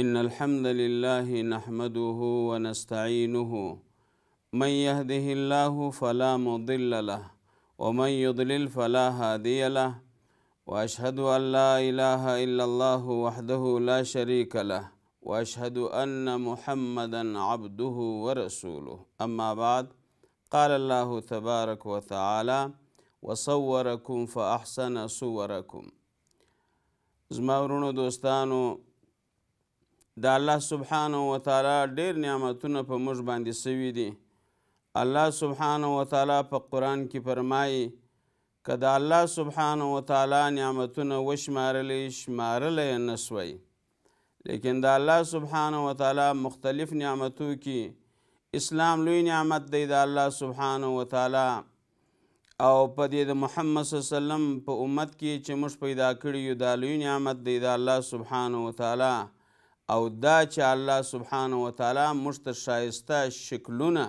إن الحمد لله نحمده ونستعينه من يهده الله فلا مضل له ومن يضلل فلا هادي له وأشهد أن لا إله إلا الله وحده لا شريك له وأشهد أن محمدا عبده ورسوله أما بعد قال الله تبارك وتعالى وصوركم فأحسن صوركم زمارون دوستانو د الله سبحانه و تعالی ډیر نعمتونه په موږ باندې سوي دي الله سبحانه و تعالی په قران کې فرمایي کدا الله سبحانه و تعالی نعمتونه وشمارلې شمارلې نسوي لیکن دا الله سبحانه و تعالی مختلف نعمتو کې اسلام لوی نعمت دی دا الله سبحانه و تعالی او په دې د محمد صلی الله وسلم په امت کې چې موږ پیدا کړی یو دا لوی نعمت دی دا الله سبحانه و تعالی او دا چې الله سبحانه و تعالی موږ ته شایسته شکلونه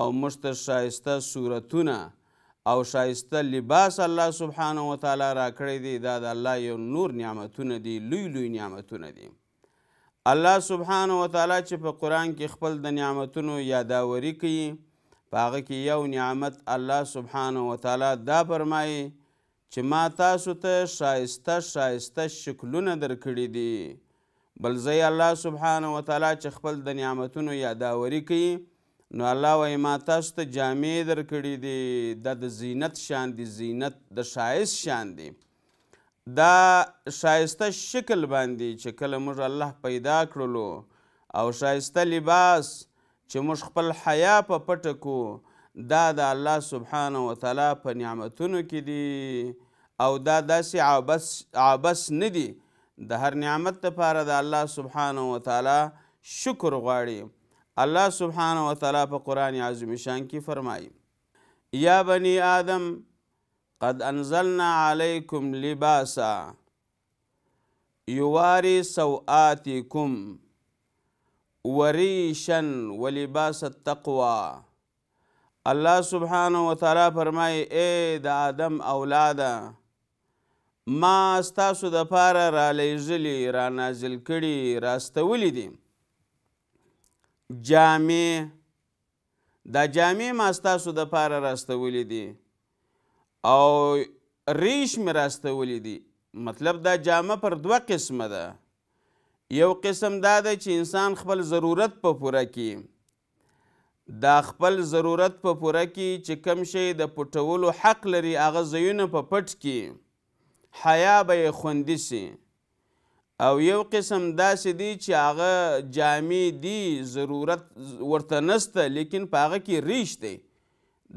او موږ ته شایسته صورتونه او شایسته لباس الله سبحانه و تعالی را کړی دی دا د الله یو نور نعمتونه دي لوی لوی نعمتونه دي الله سبحانه و تعالی چې په قران کې خپل د نعمتونو یاداوري کوي په هغه کې یو نعمت الله سبحانه و تعالی دا فرمایي چې ما تاسو ته شایسته شایسته شکلونه درکړي دي بل زی الله سبحانه وتعالی چې خپل د نعمتونو یاداوري کوي نو الله وایي ما تاسو ته جامې درکړي دي دا د زینت شان دي زینت د ښایست شان دی دا شایسته شکل باندې چې کله موږ الله پیدا کړلو او شایسته لباس چې موږ خپل حیا په پټه کو دا د الله سبحانه وتعالی په نعمتونو کې دي او دا داسې عبس عبس نه دي د هر نعمت لپاره د الله سبحانه و تعالی شکر غواړي الله سبحانه و تعالی په قران عظیم شان کې فرمایي یا بنی آدم قد انزلنا علیکم لباسا یواری سوآتکم وریشا ولباس التقوى الله سبحانه و تعالی فرمایي اے د آدم اولاده ما ستاسو د پاره را لیږلي را نازل کړي راستولی دي جامې دا جامې ما ستاسو د پاره راستولی دي او ریش مې راستولی دي مطلب دا جامه پر دوه قسمه ده یو قسم دا ده چې انسان خپل ضرورت په پوره کړي دا خپل ضرورت په پوره کړي چې کم شی د پټولو حق لري هغه ځایونه په پټ کړي حیا به خوندې سي او یو قسم داسې دی چې هغه جامې دی ضرورت ورته نسته لیکن په هغه کې ریش دی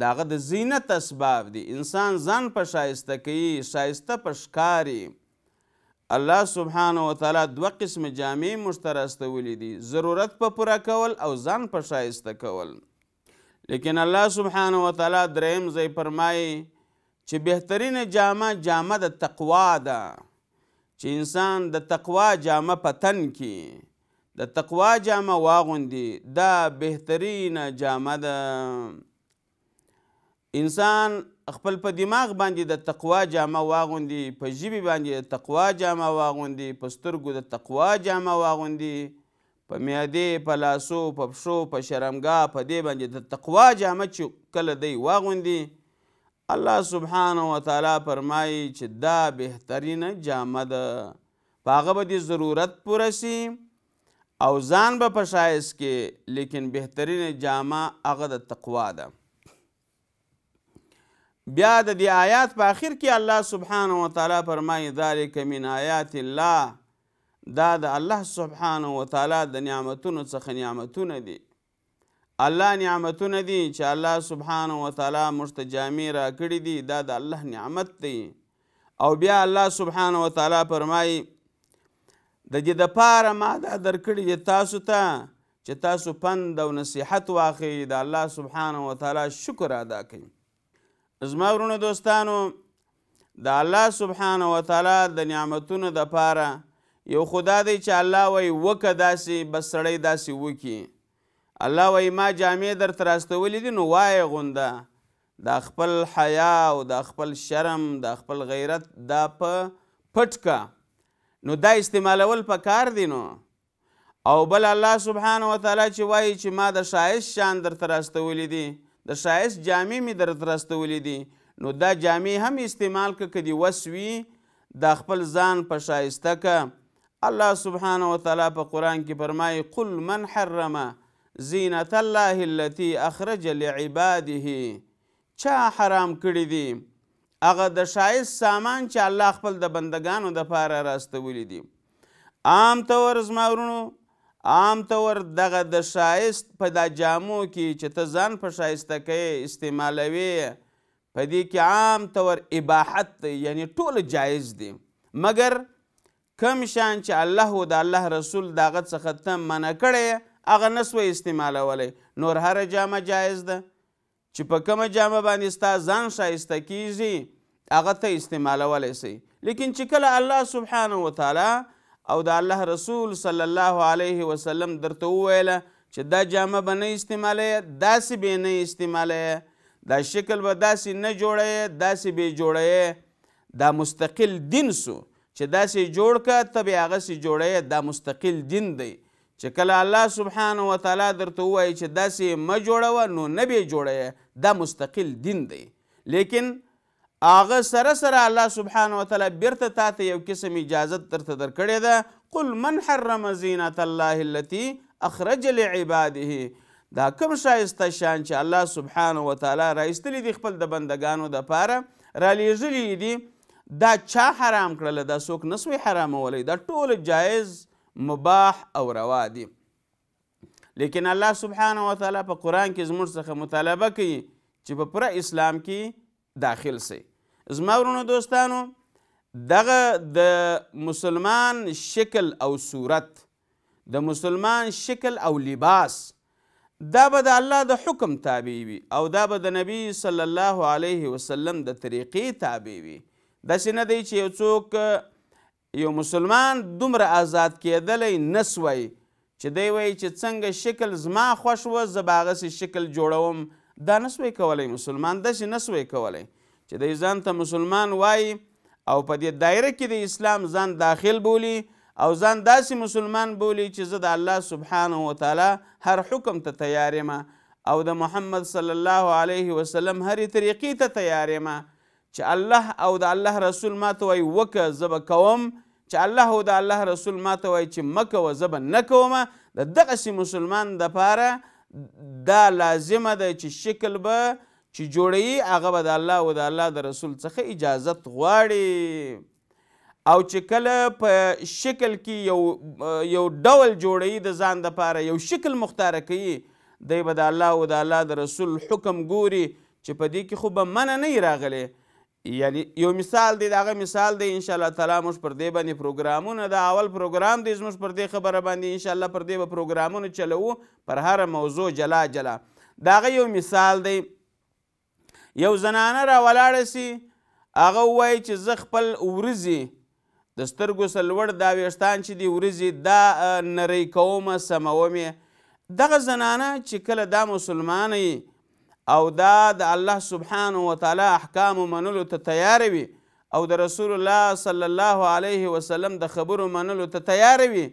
د هغه د زینت اسباب دی انسان ځان په شایسته کوي شایسته په ښکاري الله سبحانه وتعالی دوه قسم جامې مشتره استولی دي ضرورت په پوره کول او ځان په شایسته کول لیکن الله سبحانه وتعالی دریم ځای فرمایي چې بهترین جامه جامه د تقوا ده چې انسان د تقوا جامه په تن کې د تقوا جامه واغوندي دا بهترین جامه ده انسان خپل په دماغ باندې د تقوا جامه واغوندي په ژبې باندې د تقوا جامه واغوندي په سترګو د تقوا جامه واغوندي په میادې په لاسو په پښو په شرمګاه په دې باندې د تقوا جامه چې کله دی واغوندي الله سبحانه و تعالی فرمایي چې دا بهترینه جامه ده په هغه به دې ضرورت پوره سي او ځان به په ښایست کې لیکن بهترینه جامه هغه د تقوا ده بیا د دې آیات په آخر کې الله سبحانه و تعالی فرمایي ذالک من آیات الله دا د الله سبحانه و تعالی د نعمتونو څخه نعمتونه دي الله نعمتونه دي چې الله سبحانه وتعالی موږ ته جامې راکړي دي دا د الله نعمت دی او بیا الله سبحانه وتعالی فرمایي د دې دپاره ما دا درکړي دي تاسو ته تا چې تاسو پند او نصیحت واخلئ د الله سبحانه وتعالی شکر ادا کړئ زما ورونو دوستانو د الله سبحانه وتعالی د نعمتونو دپاره یو خدا دی چې الله وایي وکه داسې بس سړی داسې وکړي الله وای ما جامې در تراستولې دي نو وای غونده دا خپل حیا او دا خپل شرم دا خپل غیرت دا په پټکا نو دا استعمالول په کار دی نو او بل الله سبحانه و تعالی چې وایي چې ما د شایس شان در تراستولې دي د شایس جامې می در تراستولې دي نو دا جامې هم استعمال که کدی وسوي دا خپل ځان په شایسته که الله سبحانه و تعالی په قرآن کې فرمایي قل من حرمه زینت الله التي اخرج لعباده چا حرام کړی دی هغه د شایست سامان چې الله خپل د بندگانو د پاره راستولی دی عام طور زماورونو عام طور دغه د شایست په دا جامو کې چې ته ځان په شایسته کوې استعمالوي په دې کې عام طور اباحت دی یعنی ټول جایز دی مګر کم شان چې الله او د الله رسول داغه څخه ته منع کړی هغه نسوې استعمالولی نور هر جامه جایز ده چې په کومه جامه باندې ستا ځان ښایسته کیږي هغه ته استعمالولی سي لیکن چې کله الله سبحانه وتعالی او د الله رسول صلی الله علیه وسلم درته وویله چې دا جامه به نه استعمالی داسې به نه استعمالی دا شکل به داسې نه جوړی داسې به جوړی دا مستقل دین سو چې داسې جوړ که ته به هغسې جوړی دا مستقل دین دی چې کله الله سبحانه و تعالی درته وایي چې داسې م جوړوه نو نه بې جوړه دا مستقل دین دی لیکن هغه سره سره الله سبحانه و تعالی بیرته تا ته یو قسم اجازت درته درکړې ده قل من حرم زینت الله التي اخرج لعباده دا کوم شایسته شان چې الله سبحانه و تعالی راایستلی دی خپل د بندگانو د پاره را لیږلی دی دا چا حرام کړله دا څوک نسوی حرامولی دا ټول جایز مباح او روا دي لیکن الله سبحانه و تعالی په قرآن کې زموږ څخه مطالبه کوي چې په پوره اسلام کې داخل سي زما ورونو دوستانو دغه د مسلمان شکل او صورت د مسلمان شکل او لباس دا به د الله د حکم تابع وي او دا به د نبی صلی الله علیه وسلم د طریقې تابع وي داسې نه دی چې یو څوک یو مسلمان دومره آزاد کیدلی نسوی چې دی وایي چې څنګه شکل زما خوښ و زه به هغسې شکل جوړوم دا نسوی کولی مسلمان داسې نسوی کولی چې دی ځان ته مسلمان وایي او په دې دایره کې د اسلام ځان داخل بولی او ځان داسې مسلمان بولی چې زه د الله سبحانه وتعالی هر حکم ته تیار او د محمد صلی الله علیه وسلم هرې طریقې ته تیار چې الله او د الله رسول ماته وایي وکه زه به کوم چې الله او د الله رسول ماته وایي چې مه کوه زه به نه کوم د دغسې مسلمان دپاره دا لازمه ده چې شکل به چې جوړوي هغه به د الله او د الله د رسول څخه اجازت غواړي او چې کله په شکل کې یو یو ډول جوړوي د ځان دپاره یو شکل مختاره کوي دی به د الله او د الله د رسول حکم ګوري چې په دې کې خو به منه نه راغلی یعنی یو مثال دی دغه مثال دی ان شاء الله تعالی موږ پر دې باندې پروګرامونه د اول پروګرام دی زموږ پر دې خبره باندې ان شاء الله پر دې به پروګرامونه چلو پر هر موضوع جلا جلا دغه یو مثال دی یو زنانه را ولاړه سي هغه وایي چې زه خپل ورځې د سترګو سلوړ دا ویښتان چې دي ورځې دا نری کومه سمومې دغه زنانه چې کله دا مسلمانه او دا د الله سبحانه وتعالی احکام منلو ته تیار وي او د رسول الله صلی الله علیه وسلم د خبرو منلو ته تیار وي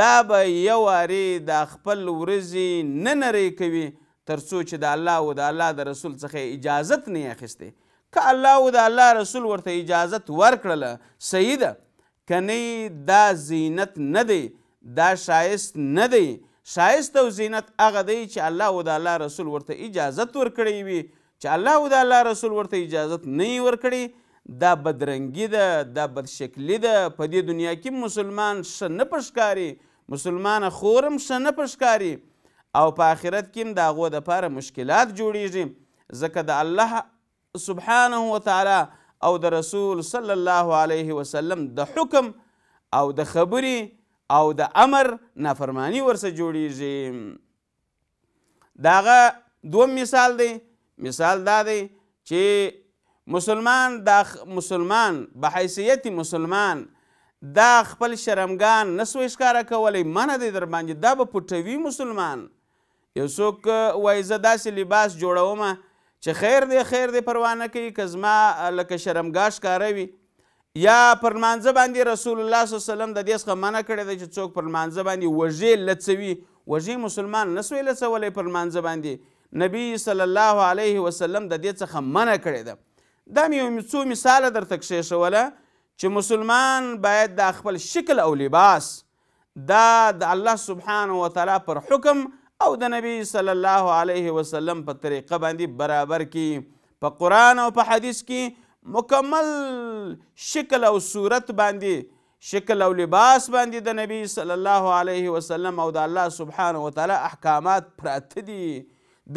دا به یو واري د خپل ورځې نه نری کوي تر څو چې د الله او د الله د رسول څخه اجازت نه اخیسته که الله او د الله رسول ورته اجازت ورکړله صحیح ده کنی دا زینت نه دی دا شایست نه دی شایست او زینت هغه دی چې الله او د الله رسول ورته اجازت ورکړی وي چې الله او د الله رسول ورته اجازت نه ورکړي دا بدرنګي ده دا بدشکلي ده په دې دنیا کې مسلمان ښه نه پښکاري مسلمان خورم ښه نه پښکاري او په آخرت کې د هغو دپاره مشکلات جوړیږي ځکه د الله سبحانه وتعالی او د رسول صلی الله علیه وسلم د حکم او د خبرې او د امر نافرمانی ورسه جوړیږي داغه دوم مثال دی مثال دا دی چې مسلمان دا مسلمان به حیثیت مسلمان دا خپل شرمګان نسوي ښکارا کولی منه دی در باندې دا به پټوي مسلمان یو څوک وایي زه داسې لباس جوړومه چې خیر دی خیر دی پروا نه کوي که زما لکه شرمګاه ښکاره وي یا پر لمانځه باندې رسول الله صلی الله علیه وسلم د دې څخه منع کړی دی چې څوک پر لمانځه باندې وږې لڅوي وږې مسلمان نه سوی لڅولی پر لمانځه باندې نبی صلی الله علیه وسلم د دې څخه منع کړی ده دا مې یو څو مثاله درته کښېښوله چې مسلمان باید دا خپل شکل او لباس دا د الله سبحانه وتعالی پر حکم او د نبی صلی الله علیه وسلم په طریقه باندې برابر کی په قرآن او په حدیث کې مکمل شکل او صورت باندې شکل او لباس باندې د نبی صلی الله علیه وسلم او د الله سبحانه وتعالی احکامات پراته دي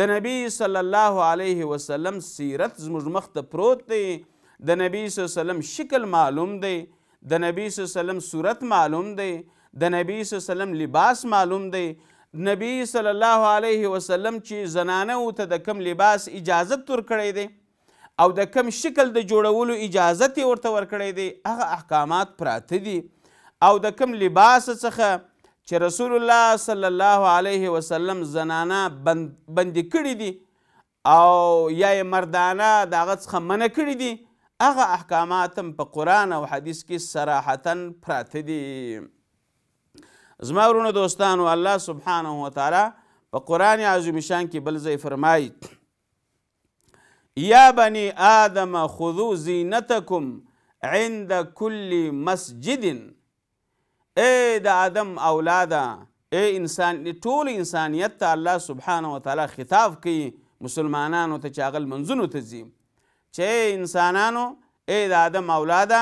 د نبی صلی الله علیه وسلم سیرت زموږ مخ ته پروت دی د نبی صلی الله وسلم شکل معلوم دی د نبی صلی الله وسلم صورت معلوم دی د نبی صلی الله وسلم لباس معلوم دی نبی صلی الله علیه وسلم چې زنانه ته د کم لباس اجازت ور کړی دی او د کم شکل د جوړولو اجازت یې ورته ورکړی دی هغه احکامات پراته دي او د کم لباس څخه چې رسول الله صلی الله علیه وسلم زنانه بند بندي کړي دي او یا مردانه د هغه څخه منع کړي دي هغه احکامات هم په قرآن او حدیث کې صراحتا پراته دي زما ورونو دوستانو الله سبحانه وتعالی په قرآن عظیم شان کې بل ځای فرمایي یا بنی آدم خذو زینتکم عند کل مسجد اے د آدم اولاده اے انسان ټول انسانیت ته الله سبحانه وتعالی خطاب کوي مسلمانانو ته چې هغه لمنځونو ته ځي چې انسانانو اے د آدم اولاده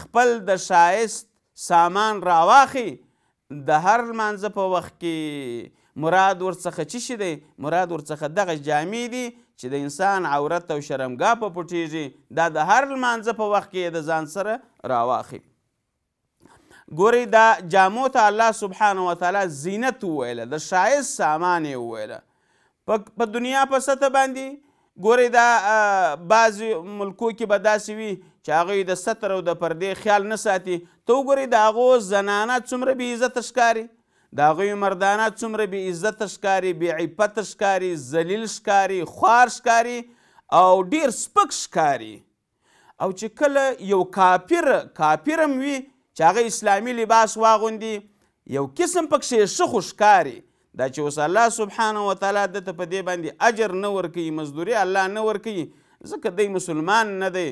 خپل د شایست سامان راواخی د هر منځ په وخت کې مراد ورڅخه څه شی دی مراد ورڅخه دغه جامې دي چې د انسان عورت او شرمګاه په پټیږي دا د هر لمانځه په وخت کې د ځان سره راواخلي ګورئ دا جامو ته الله سبحانه وتعالی زینت وویله د ښایست سامان یې وویله په دنیا په سطح باندې ګورئ دا بعضې ملکو کې به داسې وي چې هغوی د ستر او د پردې خیال نه ساتي ته وګورئ د هغو زنانه څومره بې عزته ښکاري د هغوی مردانه څومره بې عزته ښکاري بې عفته ښکاري ذلیل ښکاري خوار ښکاري او ډیر سپک ښکاري او چې کله یو کافر کافر هم وي چې هغه اسلامي لباس واغوندي یو قسم پکښې ښه خو ښکاري دا چې اوس الله سبحانه وتعالی دته په دې باندې اجر نه ورکوي مزدوري الله نه ورکوي ځکه دی مسلمان نه دی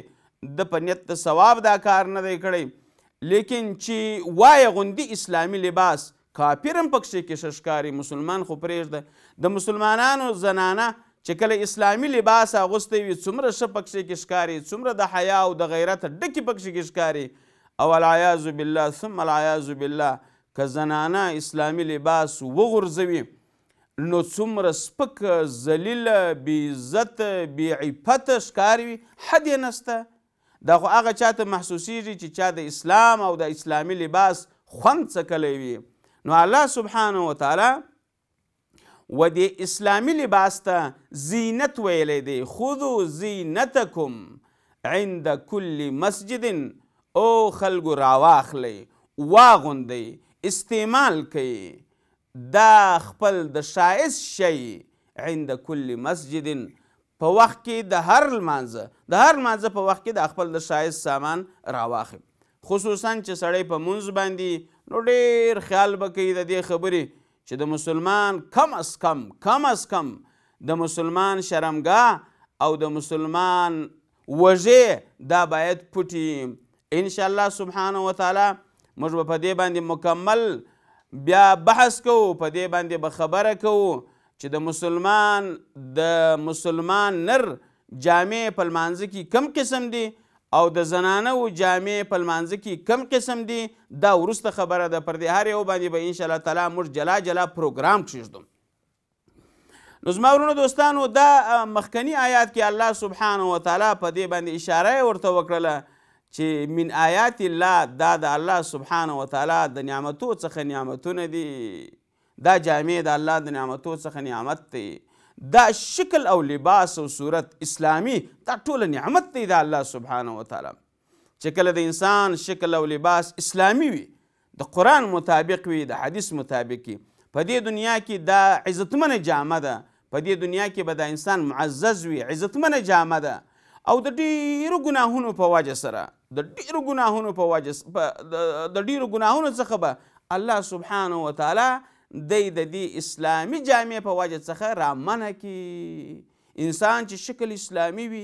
د په نیت د ثواب دا کار نه دی کړی لیکن چې وایه غوندي اسلامي لباس کافر هم پکښې کې ششکاري مسلمان خو پرېږده د مسلمانانو زنانه چې کله اسلامي لباس اغوستی وي څومره ښه پکښې کې ښکاري څومره د حیا او د غیرت ډکې پکښې کې ښکاري او العیاذ بالله ثم العیاذ بالله که زنانه اسلامي لباس وغورځوي نو څومره سپک ذلیله بې عزته بې عفته ښکار وي حد یې نسته دا خو هغه چاته محسوسیږي چې چا د اسلام او د اسلامي لباس خوند څکلی وي نو الله سبحانه وتعالی و دې اسلامي لباس ته زینت ویلی دی خذو زینتکم عند کل مسجد او خلکو راواخلی واغوندئ استعمال کوي دا خپل د شایست شی عند کل مسجد په وخت کې د هر لمانځه د هر لمانځه په وخت کې د خپل د شایست سامان راواخی خصوصا چې سړی په منځ باندې نو ډیر خیال به کوي د دې خبرې چې د مسلمان کم از کم کم از کم د مسلمان شرمګاه او د مسلمان وژې دا باید پټي ان شاء الله سبحانه وتعالی موږ به په دې باندې مکمل بیا بحث کوو په دې باندې به خبره کوو چې د مسلمان د مسلمان نر جامع په لمانځه کې کم قسم دی او د زنانه او جامع په لمانځه کې کم قسم دي دا وروسته خبره ده پر دې هر یو باندې به ان شاء الله تعالی موږ جلا جلا پروګرام کښیږدو نو زما ورونو دوستانو دا مخکنی آیات کې الله سبحانه و تعالی په دې باندې اشاره ورته وکړله چې من آیات الله دا د الله سبحانه و تعالی د نعمتو څخه نعمتونه دي دا جامع د الله د نعمتو څخه نعمت دی دا شکل او لباس او صورت اسلامی دا ټوله نعمت دی د الله سبحانه وتعالی چې کله د انسان شکل او لباس اسلامی وي د قرآن مطابق وي د حدیث مطابق وي په دې دنیا کې دا عزتمنه جامه ده په دې دنیا کې به دا انسان معزز وي عزتمنه جامه ده او د ډیرو ګناهونو په وجه سره د ډیرو ګناهونو په وجه د ډیرو ګناهونو څخه به الله سبحانه وتعالی دی د دې اسلامي جامع په وجه څخه رامنه کی انسان چې شکل اسلامی وي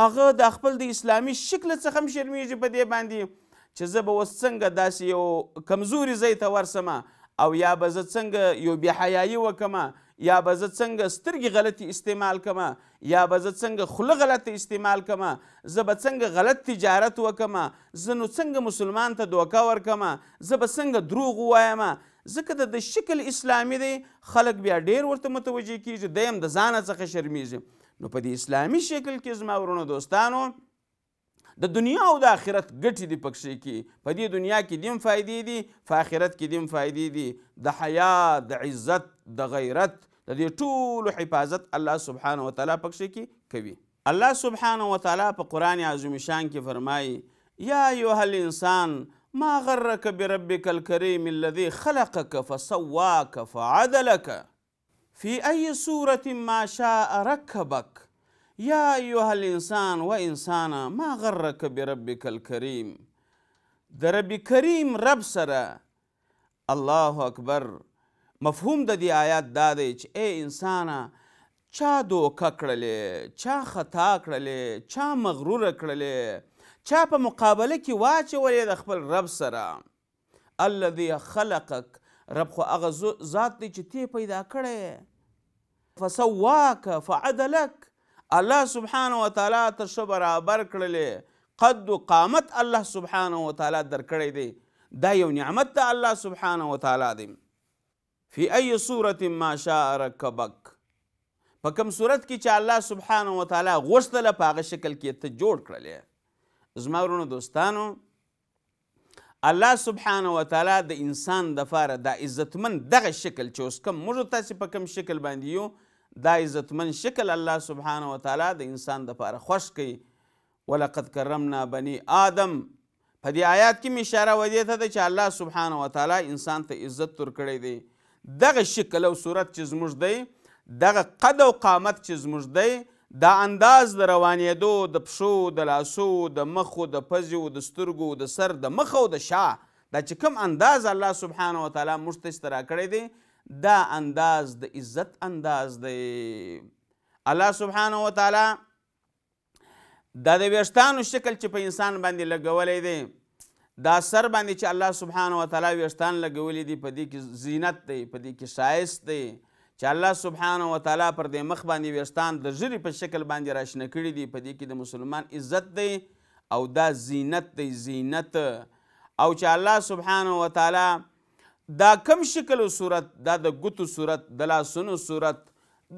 هغه د خپل د اسلامی شکل څخه هم شرمیږي په دې باندې چې زه به اوس څنګه داسې یو کمزوري ځای ته ورسمه او یا به زه څنګه یو بېحیایي وکمه یا به زه څنګه سترګې غلطې استعمال کما یا به زه څنګه خوله غلطه استعمال کما زه به څنګه غلط تجارت وکما زه نو څنګه مسلمان ته دوکه ورکما زه به څنګه دروغ ووایم ځکه د د شکل اسلامي دی خلک بیا ډیر ورته متوجه کیږي دیم د ځانه څخه شرمیږي نو په دې اسلامي شکل کې زما ورونو دوستانو د دنیا او د آخرت ګټې دي پکښې کې په دې دنیا کې دیم فایدې دي په آخرت کې دیم فایدې دي د حیا د عزت د غیرت د دې ټولو حفاظت الله سبحانه وتعالی پکښې کې کوي الله سبحانه وتعالی په قرآن عظیم شان کې فرمایي یا ایها الانسان ما غرك بربك الكريم الذي خلقك فسواك فعدلك في أي صورة ما شاء ركبك يا أيها الإنسان وإنسانا ما غرك بربك الكريم د رب کریم رب سره الله اکبر مفهوم د دې آیات دا دی چې ای انسانه چا دوکه کړلې چا خطا کړلې چا مغروره کړلې چا په مقابله کې واچولې د خپل رب سره الذي خلقک رب خو هغه ذات دی چې تی پیدا کړی فسواک فعدلک الله سبحانه وتعالی ته ښه برابر کړلې قد و قامت الله سبحانه وتعالی درکړی دی دا یو نعمت د الله سبحانه وتعالی دی فی ای صورت ما شاء رکبک په کوم صورت کې چې الله سبحانه وتعالی غوښتله په هغه شکل کې ته جوړ کړلې زما ورونو دوستانو الله سبحانه و تعالی د انسان د فاره دا عزتمن دغه شکل چې اوس کم موږ تاسې په کم شکل باندې یو دا عزتمن شکل الله سبحانه و تعالی د انسان د فاره خوش کوي ولقد کرمنا بني آدم په دې آیات کې اشاره و دې ته ده چې الله سبحانه و تعالی انسان ته عزت ورکړی دی دغه شکل او صورت چې زموږ دی دغه قد او قامت چې زموږ دی دا انداز د روانېدو د پښو د لاسو د مخو د پزیو د سترګو د سر د مخ او د شا دا چې کوم انداز الله سبحانه وتعالی موږ ته ایسته راکړی دی دا انداز د عزت انداز دی الله سبحانه وتعالی دا د ویښتانو شکل چې په انسان باندې لګولی دی دا سر باندې چې الله سبحانه وتعالی ویښتان لګولی دی په دې کې زینت دی په دې کې ښایست دی چې الله سبحانه و تعالی پر دې مخ باندې ویستان د ژری په شکل باندې راشنه کړي دي په دې کې د مسلمان عزت دی او دا زینت دی زینت او چې الله سبحانه و تعالی دا کم شکل او صورت دا د ګوتو صورت د لاسونو صورت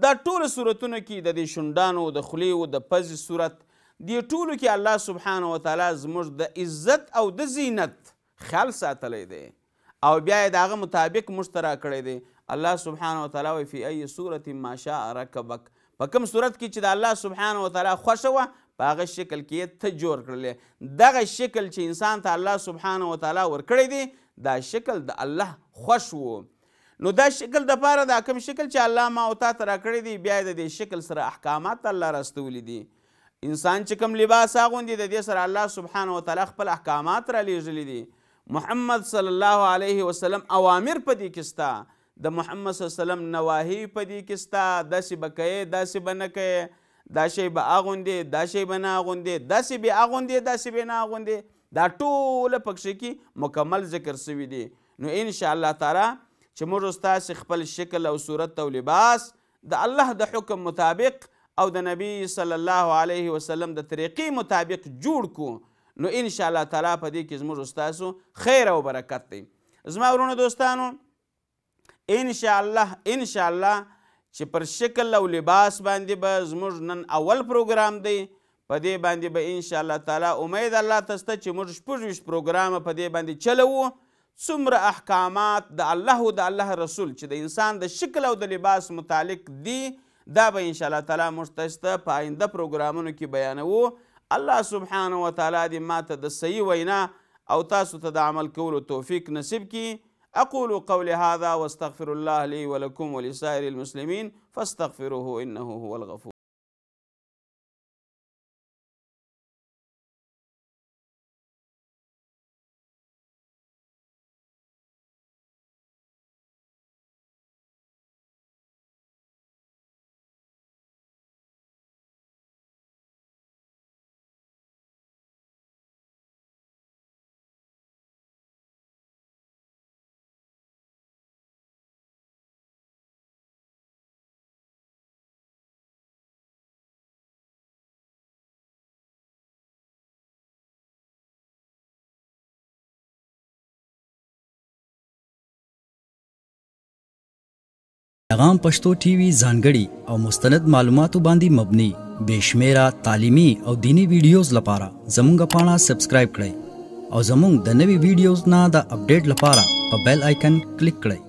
دا ټول صورتونه کې د دې شونډانو د خولې او د پزې صورت دې ټولو کې الله سبحانه و تعالی زموږ د عزت او د زینت خیال ساتلی دی او بیا یې د هغه مطابق موږ ته راکړی دی الله سبحانه وتعالی وایي فی ای صورت ما شاء رکبک په کوم صورت کې چې د الله سبحانه وتعالی خوښه وه په هغه شکل کې ته جوړ کړلې دغه شکل چې انسان ته الله سبحانه وتعالی ورکړی دی دا شکل د الله خوښ و نو دا شکل د پاره دا کوم شکل چې الله ما او تا ته راکړی دی بیا د دې شکل سره احکامات الله راستولی دي انسان چې کوم لباس اغوندي د دې سره الله سبحانه وتعالی خپل احکامات را لېږلی دي محمد صلی الله علیه وسلم اوامر په دې کې د محمد صلی الله علیه وسلم نواهی په دې کې ستا داسې به کوې داسې به نه کوې دا شی به اغوندې دا شی به نه اغوندې داسې به اغوندې داسې به نه اغوندې دا ټوله پکښې کې مکمل ذکر سوي دي نو ان شاء الله تعالی چې موږ ستاسې خپل شکل او صورت او لباس د الله د حکم مطابق او د نبی صلی الله علیه وسلم د طریقې مطابق جوړ کو نو ان شاء الله تعالی په دې کې زموږ ستاسو خیر او برکت دی زما ورونو دوستانو ان شاء الله ان شاء الله چې پر شکل او لباس باندې به زموږ نن اول پروګرام دی په دې باندې به با ان شاء الله تعالی امید الله تاسو ته چې موږ شپږ پروګرام په دې باندې چلوو څومره احکامات د الله او د الله رسول چې د انسان د شکل او د لباس متعلق دي دا به ان شاء الله تعالی موږ تاسو په آینده پروګرامونو کې بیانوو الله سبحانه وتعالی دې ماته د صحیح وینا او تاسو ته د عمل کولو توفیق نصیب کړي أقول قولي هذا واستغفر الله لي ولكم ولسائر المسلمين فاستغفروه إنه هو الغفور پیغام پښتو ټي وي ځانګړي او مستند معلوماتو باندې مبني بشمیره تعلیمی او دینی ویډیوز لپاره زموږ پاڼه سبسکرایب کړئ او زموږ د نوي ویډیوز نه د اپډیټ لپاره په بیل آیکن کلیک کړئ